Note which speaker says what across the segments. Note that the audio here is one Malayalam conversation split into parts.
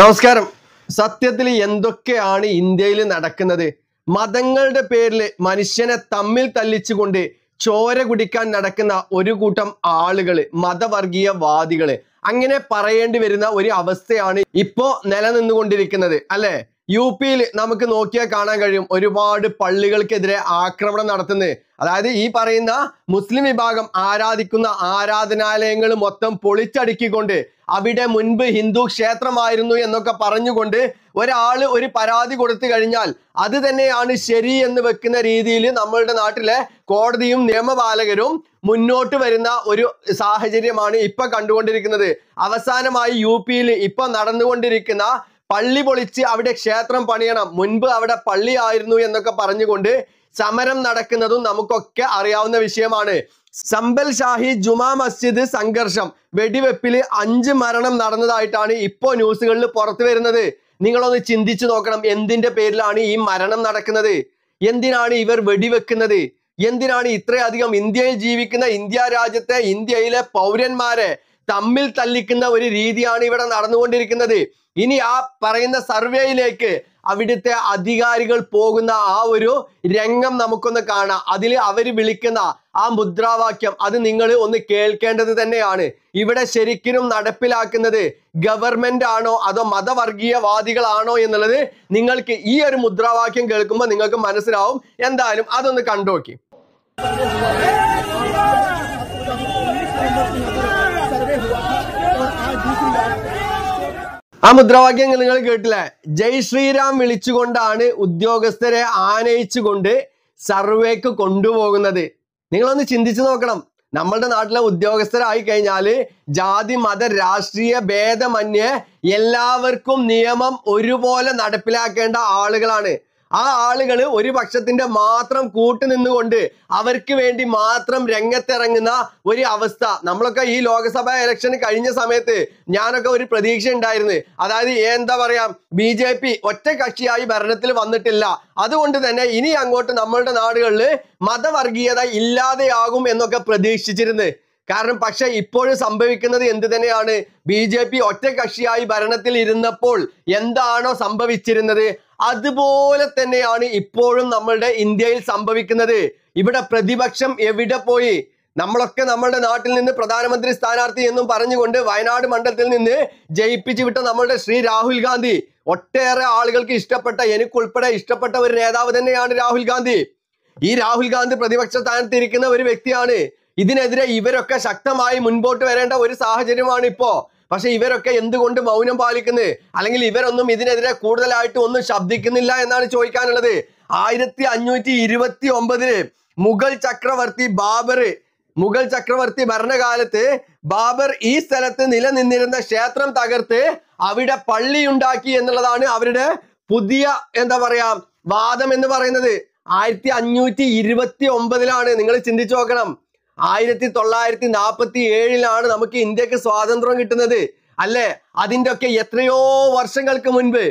Speaker 1: നമസ്കാരം സത്യത്തിൽ എന്തൊക്കെയാണ് ഇന്ത്യയിൽ നടക്കുന്നത് മതങ്ങളുടെ പേരിൽ മനുഷ്യനെ തമ്മിൽ തല്ലിച്ചുകൊണ്ട് ചോര കുടിക്കാൻ നടക്കുന്ന ഒരു കൂട്ടം ആളുകൾ മതവർഗീയവാദികൾ അങ്ങനെ പറയേണ്ടി വരുന്ന ഒരു അവസ്ഥയാണ് ഇപ്പോ നിലനിന്നുകൊണ്ടിരിക്കുന്നത് അല്ലെ യു പിയിൽ നമുക്ക് നോക്കിയാൽ കാണാൻ കഴിയും ഒരുപാട് പള്ളികൾക്കെതിരെ ആക്രമണം നടത്തുന്നത് അതായത് ഈ പറയുന്ന മുസ്ലിം വിഭാഗം ആരാധിക്കുന്ന ആരാധനാലയങ്ങൾ മൊത്തം പൊളിച്ചടുക്കിക്കൊണ്ട് അവിടെ മുൻപ് ഹിന്ദു ക്ഷേത്രമായിരുന്നു എന്നൊക്കെ പറഞ്ഞുകൊണ്ട് ഒരാൾ ഒരു പരാതി കൊടുത്തു കഴിഞ്ഞാൽ അത് തന്നെയാണ് ശരി എന്ന് വെക്കുന്ന രീതിയിൽ നമ്മളുടെ നാട്ടിലെ കോടതിയും നിയമപാലകരും മുന്നോട്ട് വരുന്ന ഒരു സാഹചര്യമാണ് ഇപ്പൊ കണ്ടുകൊണ്ടിരിക്കുന്നത് അവസാനമായി യു പിയിൽ ഇപ്പൊ നടന്നുകൊണ്ടിരിക്കുന്ന പള്ളി പൊളിച്ച് അവിടെ ക്ഷേത്രം പണിയണം മുൻപ് അവിടെ പള്ളിയായിരുന്നു എന്നൊക്കെ പറഞ്ഞുകൊണ്ട് സമരം നടക്കുന്നതും നമുക്കൊക്കെ അറിയാവുന്ന വിഷയമാണ് സമ്പൽ ഷാഹി ജുമാ മസ്ജിദ് സംഘർഷം വെടിവെപ്പിൽ അഞ്ച് മരണം നടന്നതായിട്ടാണ് ഇപ്പോൾ ന്യൂസുകളിൽ പുറത്തു വരുന്നത് നിങ്ങളൊന്ന് ചിന്തിച്ചു നോക്കണം എന്തിന്റെ പേരിലാണ് ഈ മരണം നടക്കുന്നത് എന്തിനാണ് ഇവർ വെടിവെക്കുന്നത് എന്തിനാണ് ഇത്രയധികം ഇന്ത്യയിൽ ജീവിക്കുന്ന ഇന്ത്യ രാജ്യത്തെ ഇന്ത്യയിലെ പൗരന്മാരെ തമ്മിൽ തല്ലിക്കുന്ന ഒരു രീതിയാണ് ഇവിടെ നടന്നുകൊണ്ടിരിക്കുന്നത് ഇനി ആ പറയുന്ന സർവേയിലേക്ക് അവിടുത്തെ അധികാരികൾ പോകുന്ന ആ ഒരു രംഗം നമുക്കൊന്ന് കാണാം അതിൽ അവർ വിളിക്കുന്ന ആ മുദ്രാവാക്യം അത് നിങ്ങൾ ഒന്ന് കേൾക്കേണ്ടത് തന്നെയാണ് ഇവിടെ ശരിക്കും നടപ്പിലാക്കുന്നത് ഗവൺമെന്റ് ആണോ അതോ മതവർഗീയവാദികളാണോ എന്നുള്ളത് നിങ്ങൾക്ക് ഈ ഒരു മുദ്രാവാക്യം കേൾക്കുമ്പോൾ നിങ്ങൾക്ക് മനസ്സിലാവും എന്തായാലും അതൊന്ന് കണ്ടോക്കി ആ മുദ്രാവാക്യം നിങ്ങൾ കേട്ടില്ലേ ജയ് ശ്രീരാം വിളിച്ചുകൊണ്ടാണ് ഉദ്യോഗസ്ഥരെ ആനയിച്ചുകൊണ്ട് സർവേക്ക് കൊണ്ടുപോകുന്നത് നിങ്ങളൊന്ന് ചിന്തിച്ചു നോക്കണം നമ്മളുടെ നാട്ടിലെ ഉദ്യോഗസ്ഥരായി കഴിഞ്ഞാൽ ജാതി മത രാഷ്ട്രീയ ഭേദമന്യേ എല്ലാവർക്കും നിയമം ഒരുപോലെ നടപ്പിലാക്കേണ്ട ആളുകളാണ് ആ ആളുകൾ ഒരു പക്ഷത്തിന്റെ മാത്രം കൂട്ടു നിന്നുകൊണ്ട് അവർക്ക് വേണ്ടി മാത്രം രംഗത്തിറങ്ങുന്ന ഒരു അവസ്ഥ നമ്മളൊക്കെ ഈ ലോക്സഭാ ഇലക്ഷൻ കഴിഞ്ഞ സമയത്ത് ഞാനൊക്കെ ഒരു പ്രതീക്ഷ ഉണ്ടായിരുന്നു അതായത് എന്താ പറയാ ബി ജെ പി കക്ഷിയായി ഭരണത്തിൽ വന്നിട്ടില്ല അതുകൊണ്ട് തന്നെ ഇനി അങ്ങോട്ട് നമ്മളുടെ നാടുകളിൽ മതവർഗീയത ഇല്ലാതെയാകും എന്നൊക്കെ പ്രതീക്ഷിച്ചിരുന്നു കാരണം പക്ഷെ ഇപ്പോഴും സംഭവിക്കുന്നത് എന്ത് തന്നെയാണ് ബി ജെ പി കക്ഷിയായി ഭരണത്തിൽ ഇരുന്നപ്പോൾ എന്താണോ സംഭവിച്ചിരുന്നത് അതുപോലെ തന്നെയാണ് ഇപ്പോഴും നമ്മളുടെ ഇന്ത്യയിൽ സംഭവിക്കുന്നത് ഇവിടെ പ്രതിപക്ഷം എവിടെ പോയി നമ്മളൊക്കെ നമ്മുടെ നാട്ടിൽ നിന്ന് പ്രധാനമന്ത്രി സ്ഥാനാർത്ഥി എന്നും പറഞ്ഞുകൊണ്ട് വയനാട് മണ്ഡലത്തിൽ നിന്ന് ജയിപ്പിച്ചു വിട്ട നമ്മളുടെ ശ്രീ രാഹുൽ ഗാന്ധി ഒട്ടേറെ ആളുകൾക്ക് ഇഷ്ടപ്പെട്ട എനിക്കുൾപ്പെടെ ഇഷ്ടപ്പെട്ട ഒരു നേതാവ് തന്നെയാണ് രാഹുൽ ഗാന്ധി ഈ രാഹുൽ ഗാന്ധി പ്രതിപക്ഷ സ്ഥാനത്ത് ഇരിക്കുന്ന ഒരു വ്യക്തിയാണ് ഇതിനെതിരെ ഇവരൊക്കെ ശക്തമായി മുൻപോട്ട് വരേണ്ട ഒരു സാഹചര്യമാണ് ഇപ്പോ പക്ഷെ ഇവരൊക്കെ എന്തുകൊണ്ട് മൗനം പാലിക്കുന്നത് അല്ലെങ്കിൽ ഇവരൊന്നും ഇതിനെതിരെ കൂടുതലായിട്ട് ഒന്നും ശബ്ദിക്കുന്നില്ല എന്നാണ് ചോദിക്കാനുള്ളത് ആയിരത്തി അഞ്ഞൂറ്റി ഇരുപത്തി ഒമ്പതില് മുഗൾ ചക്രവർത്തി ബാബർ മുഗൾ ചക്രവർത്തി ഭരണകാലത്ത് ബാബർ ഈ സ്ഥലത്ത് നിലനിന്നിരുന്ന ക്ഷേത്രം തകർത്ത് അവിടെ ഉണ്ടാക്കി എന്നുള്ളതാണ് അവരുടെ പുതിയ എന്താ പറയാ വാദം എന്ന് പറയുന്നത് ആയിരത്തി അഞ്ഞൂറ്റി ഇരുപത്തി ഒമ്പതിലാണ് നിങ്ങൾ ചിന്തിച്ചു നോക്കണം ആയിരത്തി തൊള്ളായിരത്തി നാൽപ്പത്തി ഏഴിലാണ് നമുക്ക് ഇന്ത്യക്ക് സ്വാതന്ത്ര്യം കിട്ടുന്നത് അല്ലേ അതിൻ്റെ ഒക്കെ എത്രയോ വർഷങ്ങൾക്ക് മുൻപ്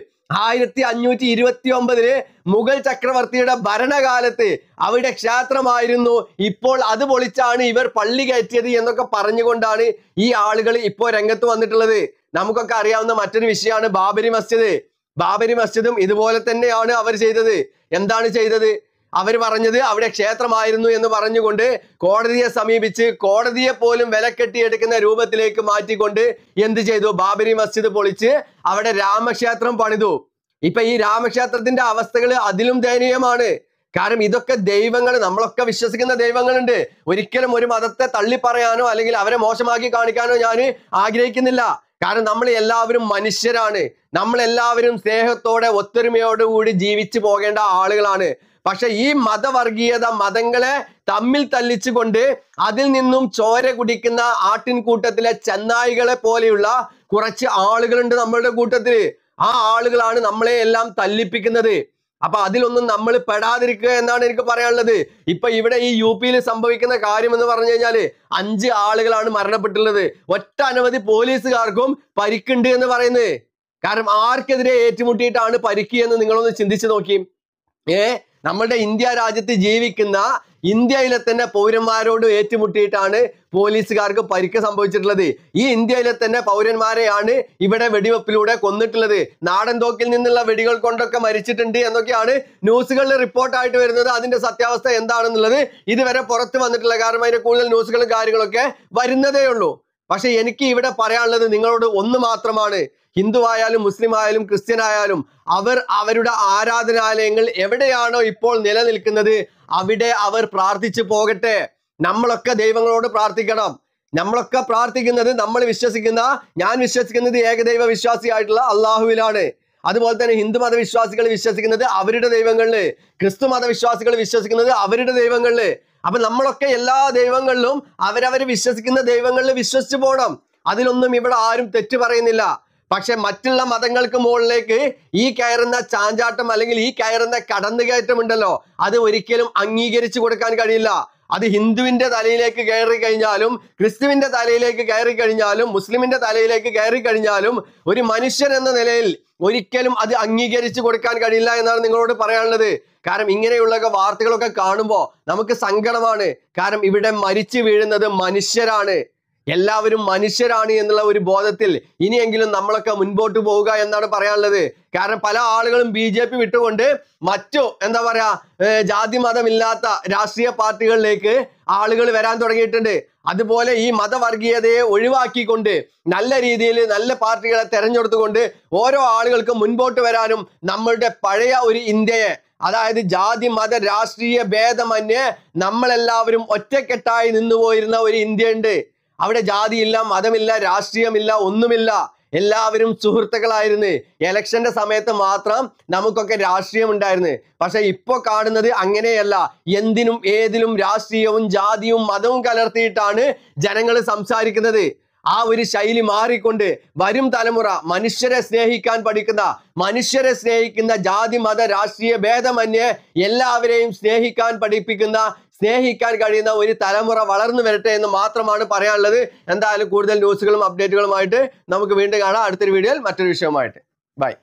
Speaker 1: ആയിരത്തി അഞ്ഞൂറ്റി ഇരുപത്തി ഒമ്പതില് മുഗൾ ചക്രവർത്തിയുടെ ഭരണകാലത്ത് അവിടെ ക്ഷേത്രമായിരുന്നു ഇപ്പോൾ അത് പൊളിച്ചാണ് ഇവർ പള്ളി കയറ്റിയത് എന്നൊക്കെ പറഞ്ഞുകൊണ്ടാണ് ഈ ആളുകൾ ഇപ്പോൾ രംഗത്ത് വന്നിട്ടുള്ളത് നമുക്കൊക്കെ അറിയാവുന്ന മറ്റൊരു വിഷയമാണ് ബാബരി മസ്ജിദ് ബാബരി മസ്ജിദും ഇതുപോലെ തന്നെയാണ് അവർ ചെയ്തത് എന്താണ് ചെയ്തത് അവർ പറഞ്ഞത് അവിടെ ക്ഷേത്രമായിരുന്നു എന്ന് പറഞ്ഞുകൊണ്ട് കോടതിയെ സമീപിച്ച് കോടതിയെ പോലും വിലക്കെട്ടിയെടുക്കുന്ന രൂപത്തിലേക്ക് മാറ്റിക്കൊണ്ട് എന്ത് ചെയ്തു ബാബരി മസ്ജിദ് പൊളിച്ച് അവിടെ രാമക്ഷേത്രം പണിതു ഇപ്പൊ ഈ രാമക്ഷേത്രത്തിന്റെ അവസ്ഥകൾ അതിലും ദയനീയമാണ് കാരണം ഇതൊക്കെ ദൈവങ്ങൾ നമ്മളൊക്കെ വിശ്വസിക്കുന്ന ദൈവങ്ങളുണ്ട് ഒരിക്കലും ഒരു മതത്തെ തള്ളിപ്പറയാനോ അല്ലെങ്കിൽ അവരെ മോശമാക്കി കാണിക്കാനോ ഞാൻ ആഗ്രഹിക്കുന്നില്ല കാരണം നമ്മൾ എല്ലാവരും മനുഷ്യരാണ് നമ്മളെല്ലാവരും സ്നേഹത്തോടെ ഒത്തൊരുമയോടുകൂടി ജീവിച്ചു പോകേണ്ട ആളുകളാണ് പക്ഷെ ഈ മതവർഗീയത മതങ്ങളെ തമ്മിൽ തല്ലിച്ചുകൊണ്ട് അതിൽ നിന്നും ചോര കുടിക്കുന്ന ആട്ടിൻകൂട്ടത്തിലെ ചെന്നായികളെ പോലെയുള്ള കുറച്ച് ആളുകളുണ്ട് നമ്മളുടെ കൂട്ടത്തിൽ ആ ആളുകളാണ് നമ്മളെ എല്ലാം തല്ലിപ്പിക്കുന്നത് അപ്പൊ അതിലൊന്നും നമ്മൾ പെടാതിരിക്കുക എന്നാണ് എനിക്ക് പറയാനുള്ളത് ഇപ്പൊ ഇവിടെ ഈ യു പിയിൽ സംഭവിക്കുന്ന കാര്യം എന്ന് പറഞ്ഞു കഴിഞ്ഞാല് അഞ്ച് ആളുകളാണ് മരണപ്പെട്ടുള്ളത് ഒറ്റ അനവധി പോലീസുകാർക്കും പരിക്കുണ്ട് എന്ന് പറയുന്നത് കാരണം ആർക്കെതിരെ ഏറ്റുമുട്ടിയിട്ടാണ് പരിക്ക് എന്ന് നിങ്ങളൊന്ന് ചിന്തിച്ചു നോക്കി ഏ നമ്മുടെ ഇന്ത്യ രാജ്യത്ത് ജീവിക്കുന്ന ഇന്ത്യയിലെ തന്നെ പൗരന്മാരോട് ഏറ്റുമുട്ടിയിട്ടാണ് പോലീസുകാർക്ക് പരിക്ക് സംഭവിച്ചിട്ടുള്ളത് ഈ ഇന്ത്യയിലെ തന്നെ പൗരന്മാരെയാണ് ഇവിടെ വെടിവെപ്പിലൂടെ കൊന്നിട്ടുള്ളത് നാടൻ തോക്കിൽ നിന്നുള്ള വെടികൾ കൊണ്ടൊക്കെ മരിച്ചിട്ടുണ്ട് എന്നൊക്കെയാണ് ന്യൂസുകളിൽ റിപ്പോർട്ടായിട്ട് വരുന്നത് അതിന്റെ സത്യാവസ്ഥ എന്താണെന്നുള്ളത് ഇതുവരെ പുറത്ത് വന്നിട്ടുള്ള കാരണം അതിന്റെ കൂടുതൽ ന്യൂസുകളും കാര്യങ്ങളൊക്കെ വരുന്നതേ ഉള്ളൂ പക്ഷെ എനിക്ക് ഇവിടെ പറയാനുള്ളത് നിങ്ങളോട് ഒന്ന് മാത്രമാണ് ഹിന്ദു ആയാലും മുസ്ലിം ആയാലും ക്രിസ്ത്യൻ ആയാലും അവർ അവരുടെ ആരാധനാലയങ്ങൾ എവിടെയാണോ ഇപ്പോൾ നിലനിൽക്കുന്നത് അവിടെ അവർ പ്രാർത്ഥിച്ചു പോകട്ടെ നമ്മളൊക്കെ ദൈവങ്ങളോട് പ്രാർത്ഥിക്കണം നമ്മളൊക്കെ പ്രാർത്ഥിക്കുന്നത് നമ്മൾ വിശ്വസിക്കുന്ന ഞാൻ വിശ്വസിക്കുന്നത് ഏകദൈവ വിശ്വാസിയായിട്ടുള്ള അള്ളാഹുവിലാണ് അതുപോലെ തന്നെ ഹിന്ദു മതവിശ്വാസികൾ വിശ്വസിക്കുന്നത് അവരുടെ ദൈവങ്ങളില് ക്രിസ്തു മതവിശ്വാസികൾ വിശ്വസിക്കുന്നത് അവരുടെ ദൈവങ്ങളില് അപ്പൊ നമ്മളൊക്കെ എല്ലാ ദൈവങ്ങളിലും അവരവർ വിശ്വസിക്കുന്ന ദൈവങ്ങളിൽ വിശ്വസിച്ചു പോകണം അതിലൊന്നും ഇവിടെ ആരും തെറ്റ് പറയുന്നില്ല പക്ഷെ മറ്റുള്ള മതങ്ങൾക്ക് മുകളിലേക്ക് ഈ കയറുന്ന ചാഞ്ചാട്ടം അല്ലെങ്കിൽ ഈ കയറുന്ന കടന്നുകയറ്റം ഉണ്ടല്ലോ അത് ഒരിക്കലും അംഗീകരിച്ചു കൊടുക്കാൻ കഴിയില്ല അത് ഹിന്ദുവിന്റെ തലയിലേക്ക് കയറി കഴിഞ്ഞാലും ക്രിസ്തുവിന്റെ തലയിലേക്ക് കയറി കഴിഞ്ഞാലും മുസ്ലിമിന്റെ തലയിലേക്ക് കയറി കഴിഞ്ഞാലും ഒരു മനുഷ്യൻ എന്ന നിലയിൽ ഒരിക്കലും അത് അംഗീകരിച്ചു കൊടുക്കാൻ കഴിയില്ല എന്നാണ് നിങ്ങളോട് പറയാനുള്ളത് കാരണം ഇങ്ങനെയുള്ള വാർത്തകളൊക്കെ കാണുമ്പോൾ നമുക്ക് സങ്കടമാണ് കാരണം ഇവിടെ മരിച്ചു വീഴുന്നത് മനുഷ്യരാണ് എല്ലാവരും മനുഷ്യരാണ് എന്നുള്ള ഒരു ബോധത്തിൽ ഇനിയെങ്കിലും നമ്മളൊക്കെ മുൻപോട്ട് പോവുക എന്നാണ് പറയാനുള്ളത് കാരണം പല ആളുകളും ബി ജെ പി വിട്ടുകൊണ്ട് മറ്റു എന്താ പറയാ ജാതി മതമില്ലാത്ത രാഷ്ട്രീയ പാർട്ടികളിലേക്ക് ആളുകൾ വരാൻ തുടങ്ങിയിട്ടുണ്ട് അതുപോലെ ഈ മതവർഗീയതയെ ഒഴിവാക്കിക്കൊണ്ട് നല്ല രീതിയിൽ നല്ല പാർട്ടികളെ തെരഞ്ഞെടുത്തുകൊണ്ട് ഓരോ ആളുകൾക്കും മുൻപോട്ട് വരാനും നമ്മളുടെ പഴയ ഒരു ഇന്ത്യയെ അതായത് ജാതി മത രാഷ്ട്രീയ ഭേദമന്യേ നമ്മളെല്ലാവരും ഒറ്റക്കെട്ടായി നിന്നുപോയിരുന്ന ഒരു ഇന്ത്യ ഉണ്ട് അവിടെ ജാതിയില്ല മതമില്ല രാഷ്ട്രീയമില്ല ഒന്നുമില്ല എല്ലാവരും സുഹൃത്തുക്കളായിരുന്നു എലക്ഷന്റെ സമയത്ത് മാത്രം നമുക്കൊക്കെ രാഷ്ട്രീയം ഉണ്ടായിരുന്നു പക്ഷെ ഇപ്പൊ കാണുന്നത് അങ്ങനെയല്ല എന്തിനും ഏതിലും രാഷ്ട്രീയവും ജാതിയും മതവും കലർത്തിയിട്ടാണ് ജനങ്ങൾ സംസാരിക്കുന്നത് ആ ഒരു ശൈലി മാറിക്കൊണ്ട് വരും തലമുറ മനുഷ്യരെ സ്നേഹിക്കാൻ പഠിക്കുന്ന മനുഷ്യരെ സ്നേഹിക്കുന്ന ജാതി മത രാഷ്ട്രീയ ഭേദമന്യേ എല്ലാവരെയും സ്നേഹിക്കാൻ പഠിപ്പിക്കുന്ന സ്നേഹിക്കാൻ കഴിയുന്ന ഒരു തലമുറ വളർന്നു വരട്ടെ എന്ന് മാത്രമാണ് പറയാനുള്ളത് എന്തായാലും കൂടുതൽ ന്യൂസുകളും അപ്ഡേറ്റുകളുമായിട്ട് നമുക്ക് വീണ്ടും കാണാം അടുത്തൊരു വീഡിയോയിൽ മറ്റൊരു വിഷയവുമായിട്ട് ബൈ